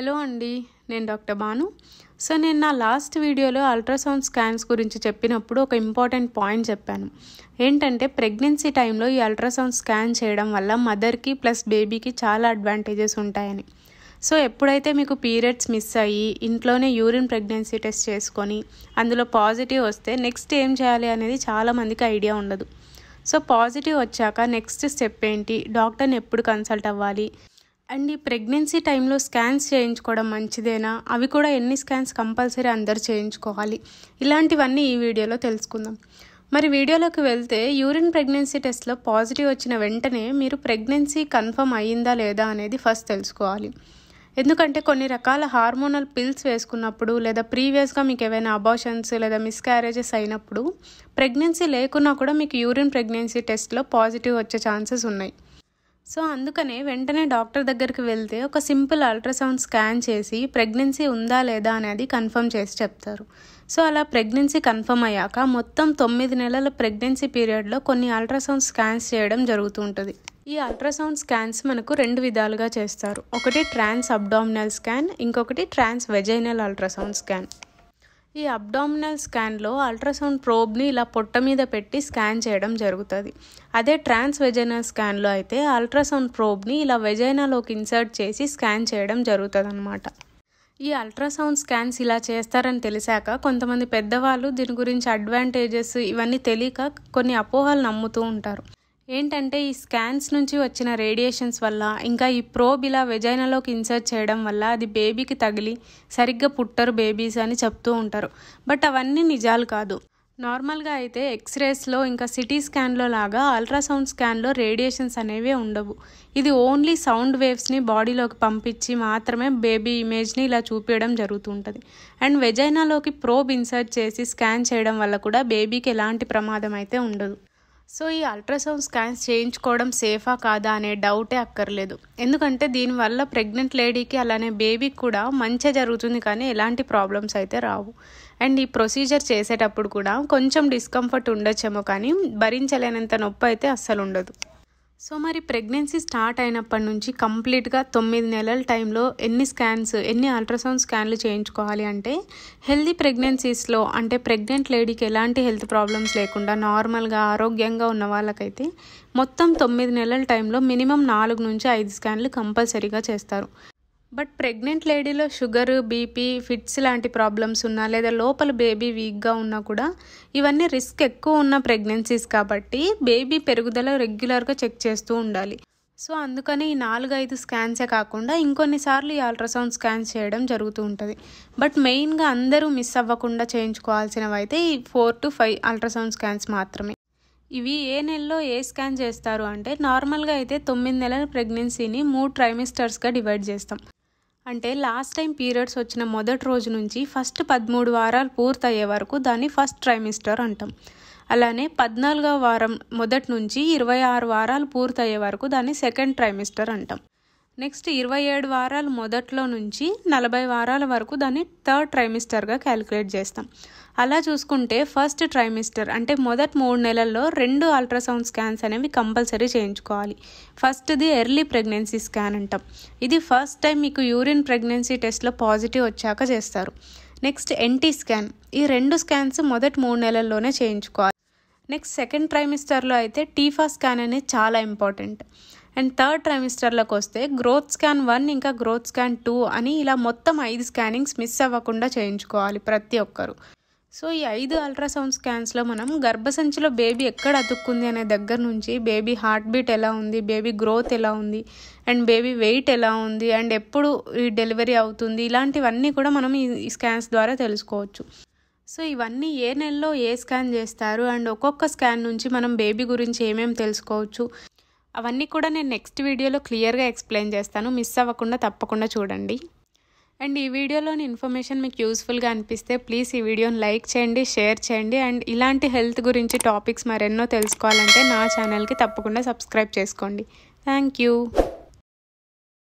hello అండి నేను doctor Banu so నేను నా లాస్ట్ వీడియోలో అల్ట్రాసౌండ్ స్కాన్స్ గురించి చెప్పినప్పుడు ఒక ఇంపార్టెంట్ పాయింట్ చెప్పాను ఏంటంటే ప్రెగ్నెన్సీ టైంలో ఈ అల్ట్రాసౌండ్ స్కాన్ చేయడం వల్ల మదర్కి ప్లస్ బేబీకి చాలా అడ్వాంటేజెస్ ఉంటాయని సో ఎప్పుడైతే మీకు పీరియడ్స్ మిస్ అయ్యి ఇంట్లోనే యూరిన్ ప్రెగ్నెన్సీ టెస్ట్ చేసుకొని అందులో పాజిటివ్ వస్తే నెక్స్ట్ ఏం చేయాలి అనేది చాలామందికి ఐడియా ఉండదు సో పాజిటివ్ వచ్చాక నెక్స్ట్ స్టెప్ ఏంటి డాక్టర్ని ఎప్పుడు కన్సల్ట్ అవ్వాలి అండ్ ఈ ప్రెగ్నెన్సీ టైంలో స్కాన్స్ చేయించుకోవడం మంచిదేనా అవి కూడా ఎన్ని స్కాన్స్ కంపల్సరీ అందరు చేయించుకోవాలి ఇలాంటివన్నీ ఈ వీడియోలో తెలుసుకుందాం మరి వీడియోలోకి వెళ్తే యూరిన్ ప్రెగ్నెన్సీ టెస్ట్లో పాజిటివ్ వచ్చిన వెంటనే మీరు ప్రెగ్నెన్సీ కన్ఫర్మ్ అయ్యిందా లేదా అనేది ఫస్ట్ తెలుసుకోవాలి ఎందుకంటే కొన్ని రకాల హార్మోనల్ పిల్స్ వేసుకున్నప్పుడు లేదా ప్రీవియస్గా మీకు ఏవైనా అబాషన్స్ లేదా మిస్క్యారేజెస్ అయినప్పుడు ప్రెగ్నెన్సీ లేకున్నా కూడా మీకు యూరిన్ ప్రెగ్నెన్సీ టెస్ట్లో పాజిటివ్ వచ్చే ఛాన్సెస్ ఉన్నాయి సో అందుకనే వెంటనే డాక్టర్ దగ్గరికి వెళ్తే ఒక సింపుల్ అల్ట్రాసౌండ్ స్కాన్ చేసి ప్రెగ్నెన్సీ ఉందా లేదా అనేది కన్ఫర్మ్ చేసి చెప్తారు సో అలా ప్రెగ్నెన్సీ కన్ఫర్మ్ అయ్యాక మొత్తం తొమ్మిది నెలల ప్రెగ్నెన్సీ పీరియడ్లో కొన్ని అల్ట్రాసౌండ్ స్కాన్స్ చేయడం జరుగుతూ ఉంటుంది ఈ అల్ట్రాసౌండ్ స్కాన్స్ మనకు రెండు విధాలుగా చేస్తారు ఒకటి ట్రాన్స్ అబ్డామినల్ స్కాన్ ఇంకొకటి ట్రాన్స్ వెజైనల్ అల్ట్రాసౌండ్ స్కాన్ ఈ అబ్డామినల్ స్కాన్లో అల్ట్రాసౌండ్ ప్రోబ్ని ఇలా పొట్ట మీద పెట్టి స్కాన్ చేయడం జరుగుతుంది అదే ట్రాన్స్ వెజైనల్ స్కాన్లో అయితే అల్ట్రాసౌండ్ ప్రోబ్ని ఇలా వెజైనాలోకి ఇన్సర్ట్ చేసి స్కాన్ చేయడం జరుగుతుంది అనమాట ఈ అల్ట్రాసౌండ్ స్కాన్స్ ఇలా చేస్తారని తెలిసాక కొంతమంది పెద్దవాళ్ళు దీని గురించి అడ్వాంటేజెస్ ఇవన్నీ తెలియక కొన్ని అపోహలు నమ్ముతూ ఉంటారు ఏంటంటే ఈ స్కాన్స్ నుంచి వచ్చిన రేడియేషన్స్ వల్ల ఇంకా ఈ ప్రోబ్ ఇలా వెజైనాలోకి ఇన్సర్ట్ చేయడం వల్ల అది బేబీకి తగిలి సరిగ్గా పుట్టరు బేబీస్ అని చెప్తూ ఉంటారు బట్ అవన్నీ నిజాలు కాదు నార్మల్గా అయితే ఎక్స్రేస్లో ఇంకా సిటీ స్కాన్లో లాగా అల్ట్రాసౌండ్ స్కాన్లో రేడియేషన్స్ అనేవి ఉండవు ఇది ఓన్లీ సౌండ్ వేవ్స్ని బాడీలోకి పంపించి మాత్రమే బేబీ ఇమేజ్ని ఇలా చూపించడం జరుగుతుంటుంది అండ్ వెజైనాలోకి ప్రోబ్ ఇన్సర్ట్ చేసి స్కాన్ చేయడం వల్ల కూడా బేబీకి ఎలాంటి ప్రమాదం అయితే ఉండదు సో ఈ అల్ట్రాసౌండ్ స్కాన్స్ చేయించుకోవడం సేఫా కాదా అనే డౌటే అక్కర్లేదు ఎందుకంటే దీనివల్ల ప్రెగ్నెంట్ లేడీకి అలానే బేబీకి కూడా మంచి జరుగుతుంది కానీ ఎలాంటి ప్రాబ్లమ్స్ అయితే రావు అండ్ ఈ ప్రొసీజర్ చేసేటప్పుడు కూడా కొంచెం డిస్కంఫర్ట్ ఉండొచ్చేమో కానీ భరించలేనంత నొప్పి అయితే అస్సలు ఉండదు సో మరి ప్రెగ్నెన్సీ స్టార్ట్ అయినప్పటి నుంచి కంప్లీట్గా తొమ్మిది నెలల టైంలో ఎన్ని స్కాన్స్ ఎన్ని అల్ట్రాసౌండ్ స్కాన్లు చేయించుకోవాలి అంటే హెల్దీ ప్రెగ్నెన్సీస్లో అంటే ప్రెగ్నెంట్ లేడీకి ఎలాంటి హెల్త్ ప్రాబ్లమ్స్ లేకుండా నార్మల్గా ఆరోగ్యంగా ఉన్న వాళ్ళకైతే మొత్తం తొమ్మిది నెలల టైంలో మినిమం నాలుగు నుంచి ఐదు స్కాన్లు కంపల్సరీగా చేస్తారు బట్ ప్రెగ్నెంట్ లేడీలో షుగర్ బీపీ ఫిట్స్ లాంటి ప్రాబ్లమ్స్ ఉన్నా లేదా లోపల బేబీ వీక్గా ఉన్నా కూడా ఇవన్నీ రిస్క్ ఎక్కువ ఉన్న ప్రెగ్నెన్సీస్ కాబట్టి బేబీ పెరుగుదల రెగ్యులర్గా చెక్ చేస్తూ ఉండాలి సో అందుకని ఈ నాలుగు ఐదు స్కాన్సే కాకుండా ఇంకొన్నిసార్లు ఈ అల్ట్రాసౌండ్ స్కాన్స్ చేయడం జరుగుతూ ఉంటుంది బట్ మెయిన్గా అందరూ మిస్ అవ్వకుండా చేయించుకోవాల్సినవి అయితే ఈ four to five ultrasound scans మాత్రమే ఇవి ఏ నెలలో ఏ స్కాన్ చేస్తారు అంటే నార్మల్గా అయితే తొమ్మిది నెలల ప్రెగ్నెన్సీని మూడు ట్రైమిస్టర్స్గా డివైడ్ చేస్తాం అంటే లాస్ట్ టైం పీరియడ్స్ వచ్చిన మొదటి రోజు నుంచి ఫస్ట్ పదమూడు వారాలు పూర్తయ్యే వరకు దాన్ని ఫస్ట్ ట్రైమిస్టర్ అంటాం అలానే పద్నాలుగో వారం మొదటి నుంచి ఇరవై ఆరు వారాలు పూర్తయ్యే వరకు దాన్ని సెకండ్ ట్రైమిస్టర్ అంటాం నెక్స్ట్ ఇరవై ఏడు వారాలు మొదట్లో నుంచి నలభై వారాల వరకు దాన్ని థర్డ్ ట్రైమిస్టర్గా క్యాలిక్యులేట్ చేస్తాం అలా చూసుకుంటే ఫస్ట్ ట్రైమిస్టర్ అంటే మొదటి మూడు నెలల్లో రెండు అల్ట్రాసౌండ్ స్కాన్స్ అనేవి కంపల్సరీ చేయించుకోవాలి ఫస్ట్ది ఎర్లీ ప్రెగ్నెన్సీ స్కాన్ అంటాం ఇది ఫస్ట్ టైం మీకు యూరిన్ ప్రెగ్నెన్సీ టెస్ట్లో పాజిటివ్ వచ్చాక చేస్తారు నెక్స్ట్ ఎన్టీ స్కాన్ ఈ రెండు స్కాన్స్ మొదటి మూడు నెలల్లోనే చేయించుకోవాలి నెక్స్ట్ సెకండ్ ట్రైమిస్టర్లో అయితే టీఫా స్కాన్ అనేది చాలా ఇంపార్టెంట్ అండ్ థర్డ్ ట్రైమిస్టర్లోకి వస్తే గ్రోత్ స్కాన్ వన్ ఇంకా గ్రోత్ స్కాన్ టూ అని ఇలా మొత్తం ఐదు స్కానింగ్స్ మిస్ అవ్వకుండా చేయించుకోవాలి ప్రతి ఒక్కరు సో ఈ ఐదు అల్ట్రాసౌండ్ స్కాన్స్లో మనం గర్భసంచిలో బేబీ ఎక్కడ అతుక్కుంది అనే దగ్గర నుంచి బేబీ హార్ట్ బీట్ ఎలా ఉంది బేబీ గ్రోత్ ఎలా ఉంది అండ్ బేబీ వెయిట్ ఎలా ఉంది అండ్ ఎప్పుడు ఈ డెలివరీ అవుతుంది ఇలాంటివన్నీ కూడా మనం ఈ స్కాన్స్ ద్వారా తెలుసుకోవచ్చు సో ఇవన్నీ ఏ నెలలో ఏ స్కాన్ చేస్తారు అండ్ ఒక్కొక్క స్కాన్ నుంచి మనం బేబీ గురించి ఏమేమి తెలుసుకోవచ్చు అవన్నీ కూడా నేను నెక్స్ట్ వీడియోలో క్లియర్గా ఎక్స్ప్లెయిన్ చేస్తాను మిస్ అవ్వకుండా తప్పకుండా చూడండి అండ్ ఈ వీడియోలోని ఇన్ఫర్మేషన్ మీకు యూస్ఫుల్గా అనిపిస్తే ప్లీజ్ ఈ వీడియోని లైక్ చేయండి షేర్ చేయండి అండ్ ఇలాంటి హెల్త్ గురించి టాపిక్స్ మరెన్నో తెలుసుకోవాలంటే నా ఛానల్కి తప్పకుండా సబ్స్క్రైబ్ చేసుకోండి థ్యాంక్